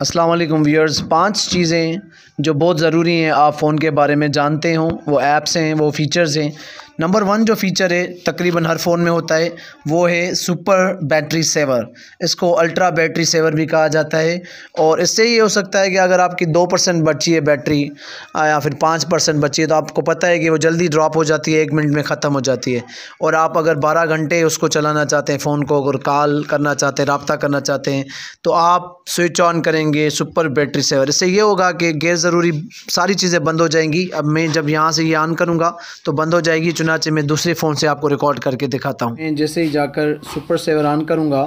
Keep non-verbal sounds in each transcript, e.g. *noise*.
अस्सलाम वालेकुम व्यूअर्स पांच चीज़ें जो बहुत ज़रूरी हैं आप फ़ोन के बारे में जानते हों वो ऐप्स हैं वो फ़ीचर्स हैं नंबर वन जो फ़ीचर है तकरीबन हर फ़ोन में होता है वो है सुपर बैटरी सेवर इसको अल्ट्रा बैटरी सेवर भी कहा जाता है और इससे ये हो सकता है कि अगर आपकी दो परसेंट बची है बैटरी या फिर पाँच परसेंट बची है तो आपको पता है कि वो जल्दी ड्रॉप हो जाती है एक मिनट में ख़त्म हो जाती है और आप अगर बारह घंटे उसको चलाना चाहते हैं फ़ोन को अगर कॉल करना चाहते हैं रबता करना चाहते हैं तो आप स्विच ऑन करेंगे सुपर बैटरी सेवर इससे ये होगा कि गैर ज़रूरी सारी चीज़ें बंद हो जाएंगी अब मैं जब यहाँ से ये ऑन करूँगा तो बंद हो जाएगी चुनाचे मैं दूसरे फ़ोन से आपको रिकॉर्ड करके दिखाता हूँ जैसे ही जाकर सुपर सेवर ऑन करूँगा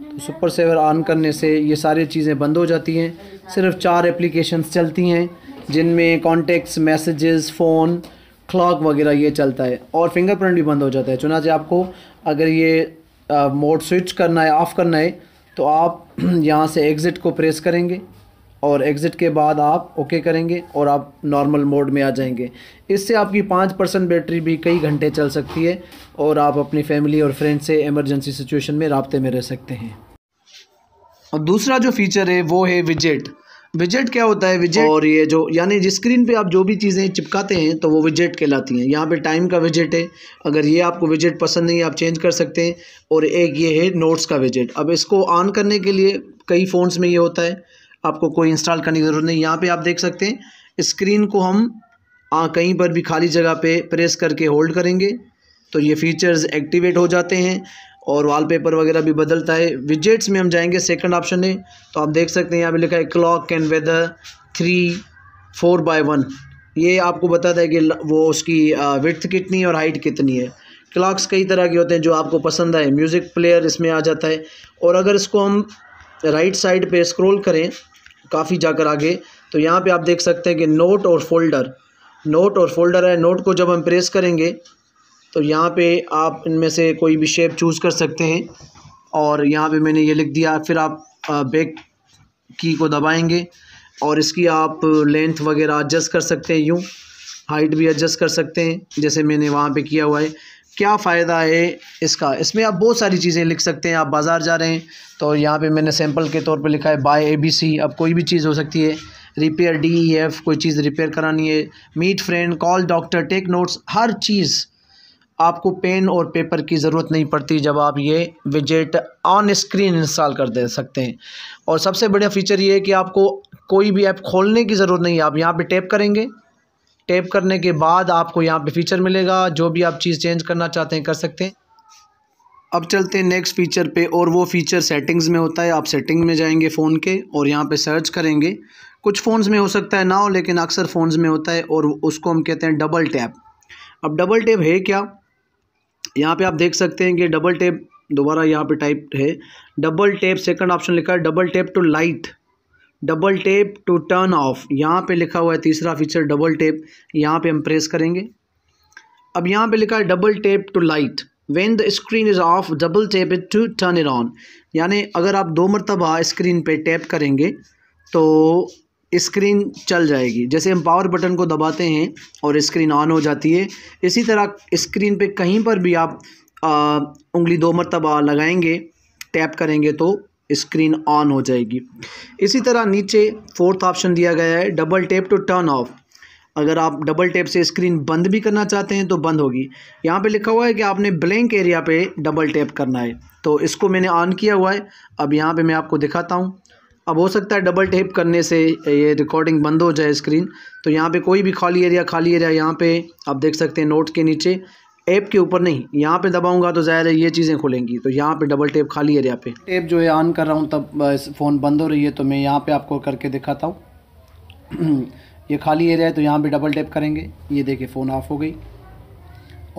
तो सुपर सेवर ऑन करने से ये सारी चीज़ें बंद हो जाती हैं सिर्फ चार एप्लीकेशन चलती हैं जिनमें कॉन्टेक्ट्स मैसेजेस फ़ोन क्लॉक वगैरह ये चलता है और फिंगरप्रिंट भी बंद हो जाता है चुनाचे आपको अगर ये मोड स्विच करना है ऑफ़ करना है तो आप *clears throat* यहाँ से एग्ज़िट को प्रेस करेंगे और एग्ज़िट के बाद आप ओके करेंगे और आप नॉर्मल मोड में आ जाएंगे इससे आपकी पाँच परसेंट बैटरी भी कई घंटे चल सकती है और आप अपनी फैमिली और फ्रेंड से इमरजेंसी सिचुएशन में रबते में रह सकते हैं और दूसरा जो फीचर है वो है विजेट विजेट क्या होता है विजेट और ये जो यानी जिस स्क्रीन पे आप जो भी चीज़ें चिपकाते हैं तो वो विजेट कहलाती हैं यहाँ पे टाइम का विजेट है अगर ये आपको विजेट पसंद नहीं है आप चेंज कर सकते हैं और एक ये है नोट्स का विजेट अब इसको ऑन करने के लिए कई फ़ोन्स में ये होता है आपको कोई इंस्टॉल करने की ज़रूरत नहीं यहाँ पे आप देख सकते हैं स्क्रीन को हम आ, कहीं पर भी खाली जगह पे प्रेस करके होल्ड करेंगे तो ये फीचर्स एक्टिवेट हो जाते हैं और वॉलपेपर वगैरह भी बदलता है विजेट्स में हम जाएंगे सेकंड ऑप्शन में तो आप देख सकते हैं यहाँ पे लिखा है clock and weather three four by one ये आपको बताता है कि वो उसकी विथ कितनी और हाइट कितनी है क्लॉक्स कई तरह के होते हैं जो आपको पसंद आए म्यूज़िक प्लेयर इसमें आ जाता है और अगर इसको हम राइट साइड पे स्क्रॉल करें काफ़ी जाकर आगे तो यहाँ पे आप देख सकते हैं कि नोट और फोल्डर नोट और फोल्डर है नोट को जब हम प्रेस करेंगे तो यहाँ पे आप इनमें से कोई भी शेप चूज़ कर सकते हैं और यहाँ पे मैंने ये लिख दिया फिर आप बैक की को दबाएंगे और इसकी आप लेंथ वगैरह एडजस्ट कर सकते हैं यूँ हाइट भी एडजस्ट कर सकते हैं जैसे मैंने वहाँ पे किया हुआ है क्या फ़ायदा है इसका इसमें आप बहुत सारी चीज़ें लिख सकते हैं आप बाज़ार जा रहे हैं तो यहाँ पे मैंने सैंपल के तौर पे लिखा है बाय ए बी सी अब कोई भी चीज़ हो सकती है रिपेयर डी ई एफ कोई चीज़ रिपेयर करानी है meet friend call doctor take notes हर चीज़ आपको पेन और पेपर की ज़रूरत नहीं पड़ती जब आप ये विजेट ऑन स्क्रीन इंस्टॉल कर दे सकते हैं और सबसे बढ़िया फीचर ये है कि आपको कोई भी ऐप खोलने की ज़रूरत नहीं है आप यहाँ पे टैप करेंगे टैप करने के बाद आपको यहाँ पे फीचर मिलेगा जो भी आप चीज़ चेंज करना चाहते हैं कर सकते हैं अब चलते हैं नेक्स्ट फीचर पे और वो फीचर सेटिंग्स में होता है आप सेटिंग में जाएंगे फ़ोन के और यहाँ पे सर्च करेंगे कुछ फ़ोन्स में हो सकता है ना हो लेकिन अक्सर फ़ोन्स में होता है और उसको हम कहते हैं डबल टैप अब डबल टैप है क्या यहाँ पर आप देख सकते हैं कि डबल टैप दोबारा यहाँ पर टाइप है डबल टैप सेकेंड ऑप्शन लिखा है double tap to light double tap to turn off यहाँ पे लिखा हुआ है तीसरा फीचर डबल टेप यहाँ पे हम प्रेस करेंगे अब यहाँ पे लिखा है double tap to light when the screen is off double tap it to turn it on यानी अगर आप दो मरतबा स्क्रीन पे टैप करेंगे तो स्क्रीन चल जाएगी जैसे हम पावर बटन को दबाते हैं और स्क्रीन ऑन हो जाती है इसी तरह स्क्रीन पर कहीं पर भी आप आ, उंगली दो मरतबा लगाएंगे टैप करेंगे तो स्क्रीन ऑन हो जाएगी इसी तरह नीचे फोर्थ ऑप्शन दिया गया है double tap to turn off अगर आप डबल टेप से स्क्रीन बंद भी करना चाहते हैं तो बंद होगी यहाँ पे लिखा हुआ है कि आपने ब्लैंक एरिया पे डबल टेप करना है तो इसको मैंने ऑन किया हुआ है अब यहाँ पे मैं आपको दिखाता हूँ अब हो सकता है डबल टेप करने से ये रिकॉर्डिंग बंद हो जाए स्क्रीन तो यहाँ पे कोई भी खाली एरिया खाली एरिया यहाँ पे आप देख सकते हैं नोट के नीचे ऐप के ऊपर नहीं यहाँ पे दबाऊंगा तो ज़ाहिर है ये चीज़ें खुलेंगी तो यहाँ पे डबल टेप खाली एरिया पे टेप जो है ऑन कर रहा हूँ तब फ़ोन बंद हो रही है तो मैं यहाँ पे आपको करके दिखाता हूँ *clears throat* ये खाली एरिया है तो यहाँ पे डबल टेप करेंगे ये देखिए फ़ोन ऑफ हो गई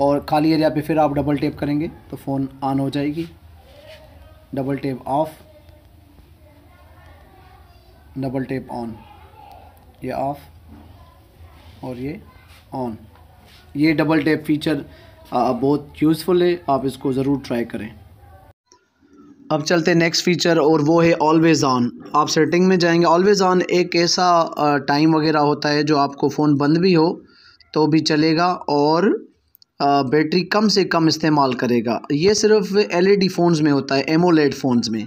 और खाली एरिया पर फिर आप डबल टेप करेंगे तो फ़ोन ऑन हो जाएगी double tap off double tap on ये ऑफ़ और ये ऑन ये डबल टेप फीचर बहुत यूज़फुल है आप इसको ज़रूर ट्राई करें अब चलते हैं नेक्स्ट फीचर और वो है ऑलवेज़ ऑन आप सेटिंग में जाएंगे ऑलवेज़ ऑन एक ऐसा टाइम वगैरह होता है जो आपको फ़ोन बंद भी हो तो भी चलेगा और बैटरी कम से कम इस्तेमाल करेगा ये सिर्फ एलईडी फ़ोन्स e में होता है एमोलेड फ़ोन्स में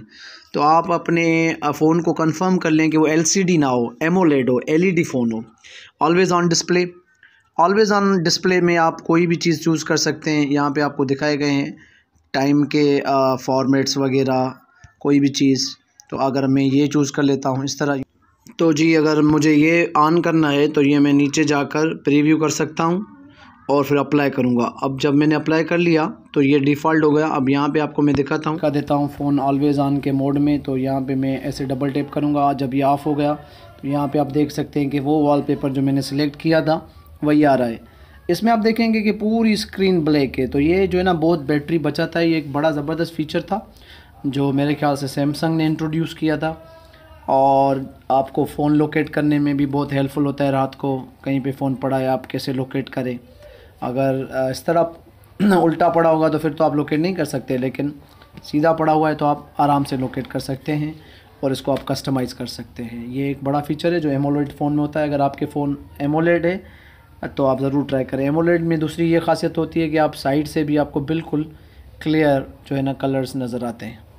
तो आप अपने फ़ोन को कंफर्म कर लें कि वो एलसीडी ना हो एमोलेड हो एलईडी फ़ोन e हो always on display always on display में आप कोई भी चीज़ चूज़ कर सकते हैं यहाँ पे आपको दिखाए गए हैं टाइम के फॉर्मेट्स वगैरह कोई भी चीज़ तो अगर मैं ये चूज़ कर लेता हूँ इस तरह तो जी अगर मुझे ये ऑन करना है तो ये मैं नीचे जाकर प्रीव्यू कर सकता हूँ और फिर अप्लाई करूँगा अब जब मैंने अप्लाई कर लिया तो ये डिफ़ॉल्ट हो गया अब यहाँ पे आपको मैं दिखाता हूँ कह देता हूँ फ़ोन ऑलवेज़ ऑन के मोड में तो यहाँ पे मैं ऐसे डबल टेप करूँगा जब ये ऑफ़ हो गया तो यहाँ पे आप देख सकते हैं कि वो वॉलपेपर जो मैंने सेलेक्ट किया था वही आ रहा है इसमें आप देखेंगे कि पूरी स्क्रीन ब्लैक है तो ये जो है ना बहुत बैटरी बचा था ये एक बड़ा ज़बरदस्त फीचर था जो मेरे ख्याल से सैमसंग ने इंट्रोड्यूस किया था और आपको फ़ोन लोकेट करने में भी बहुत हेल्पफुल होता है रात को कहीं पे फ़ोन पड़ा है आप कैसे लोकेट करें अगर इस तरह *clears throat* उल्टा पड़ा होगा तो फिर तो आप लोकेट नहीं कर सकते लेकिन सीधा पड़ा हुआ है तो आप आराम से लोकेट कर सकते हैं और इसको आप कस्टमाइज़ कर सकते हैं ये एक बड़ा फीचर है जो एमोलेड फ़ोन में होता है अगर आपके फ़ोन एमोलेड है तो आप ज़रूर ट्राई करें एमोलेड में दूसरी ये खासियत होती है कि आप साइड से भी आपको बिल्कुल क्लियर जो है ना कलर्स नज़र आते हैं